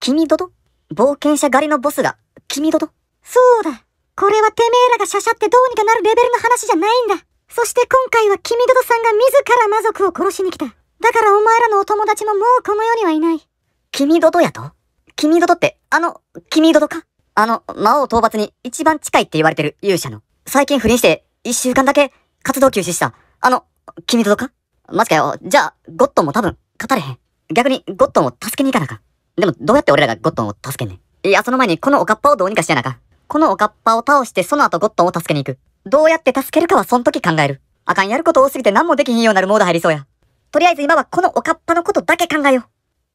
君どど冒険者狩りのボスが、君どどそうだ。これはてめえらがシャシャってどうにかなるレベルの話じゃないんだ。そして今回は君どどさんが自ら魔族を殺しに来た。だからお前らのお友達ももうこの世にはいない。君どどやと君どどって、あの、君どどかあの、魔王討伐に一番近いって言われてる勇者の。最近不倫して、一週間だけ活動休止した。あの、君どどかマジかよ。じゃあ、ゴットンも多分、勝たれへん。逆に、ゴットンを助けに行かなか。でも、どうやって俺らがゴットンを助けんねん。いや、その前に、このおかっぱをどうにかしてやなか。このおかっぱを倒して、その後ゴットンを助けに行く。どうやって助けるかはその時考える。あかん、やること多すぎて何もできひんようになるモード入りそうや。とりあえず今はこのおかっぱのことだけ考えよう。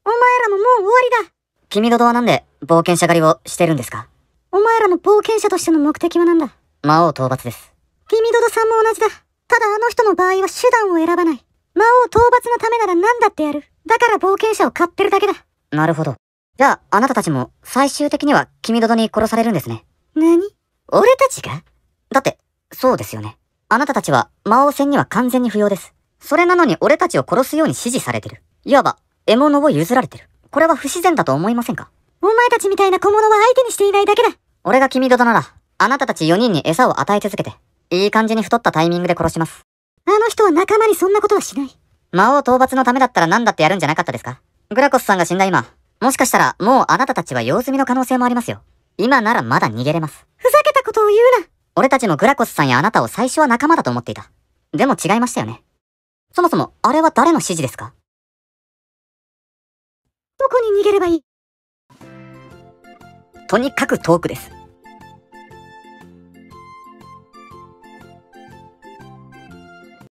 お前らももう終わりだ。君のドはなんで冒険者狩りをしてるんですかお前らの冒険者としての目的は何だ魔王討伐です。君ドドさんも同じだ。ただあの人の場合は手段を選ばない。魔王討伐のためなら何だってやる。だから冒険者を買ってるだけだ。なるほど。じゃあ、あなたたちも最終的には君殿に殺されるんですね。何俺たちがだって、そうですよね。あなたたちは魔王戦には完全に不要です。それなのに俺たちを殺すように指示されてる。いわば、獲物を譲られてる。これは不自然だと思いませんかお前たちみたいな小物は相手にしていないだけだ。俺が君殿なら、あなたたち4人に餌を与え続けて、いい感じに太ったタイミングで殺します。あの人は仲間にそんなことはしない。魔王討伐のためだったら何だってやるんじゃなかったですかグラコスさんが死んだ今、もしかしたらもうあなたたちは用済みの可能性もありますよ。今ならまだ逃げれます。ふざけたことを言うな俺たちもグラコスさんやあなたを最初は仲間だと思っていた。でも違いましたよね。そもそも、あれは誰の指示ですかどこに逃げればいいとにかく遠くです。